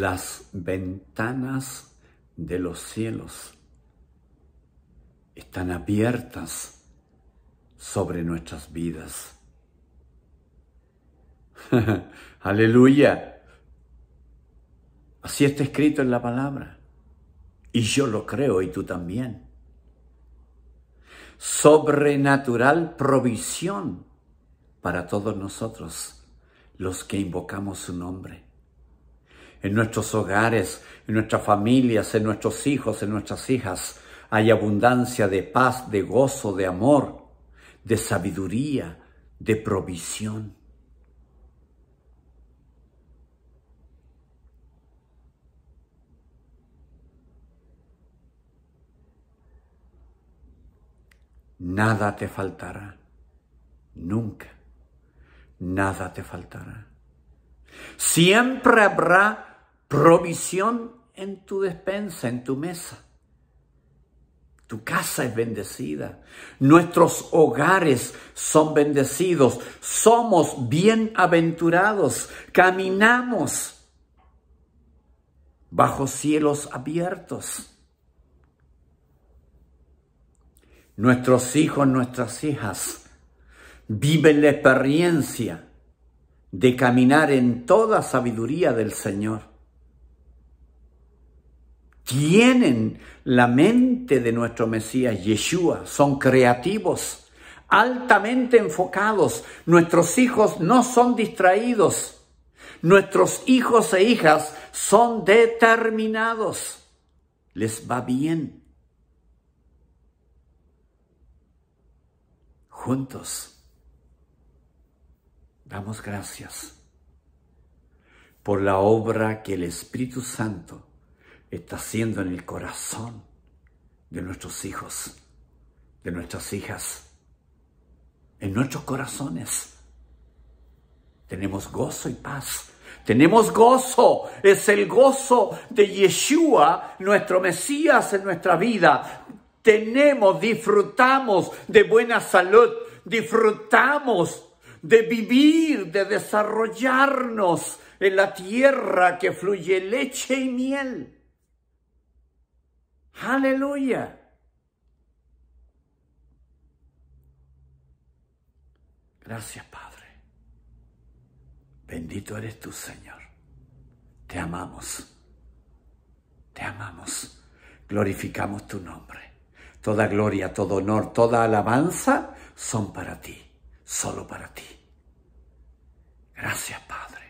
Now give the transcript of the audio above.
las ventanas de los cielos están abiertas sobre nuestras vidas. Aleluya. Así está escrito en la palabra. Y yo lo creo y tú también. Sobrenatural provisión para todos nosotros, los que invocamos su nombre en nuestros hogares, en nuestras familias, en nuestros hijos, en nuestras hijas, hay abundancia de paz, de gozo, de amor, de sabiduría, de provisión. Nada te faltará, nunca, nada te faltará. Siempre habrá provisión en tu despensa, en tu mesa. Tu casa es bendecida. Nuestros hogares son bendecidos. Somos bienaventurados. Caminamos bajo cielos abiertos. Nuestros hijos, nuestras hijas viven la experiencia de caminar en toda sabiduría del Señor tienen la mente de nuestro Mesías Yeshua, son creativos, altamente enfocados. Nuestros hijos no son distraídos. Nuestros hijos e hijas son determinados. Les va bien. Juntos damos gracias por la obra que el Espíritu Santo está siendo en el corazón de nuestros hijos, de nuestras hijas, en nuestros corazones. Tenemos gozo y paz. Tenemos gozo, es el gozo de Yeshua, nuestro Mesías en nuestra vida. Tenemos, disfrutamos de buena salud, disfrutamos de vivir, de desarrollarnos en la tierra que fluye leche y miel. Aleluya. Gracias, Padre. Bendito eres tú, Señor. Te amamos. Te amamos. Glorificamos tu nombre. Toda gloria, todo honor, toda alabanza son para ti, solo para ti. Gracias, Padre.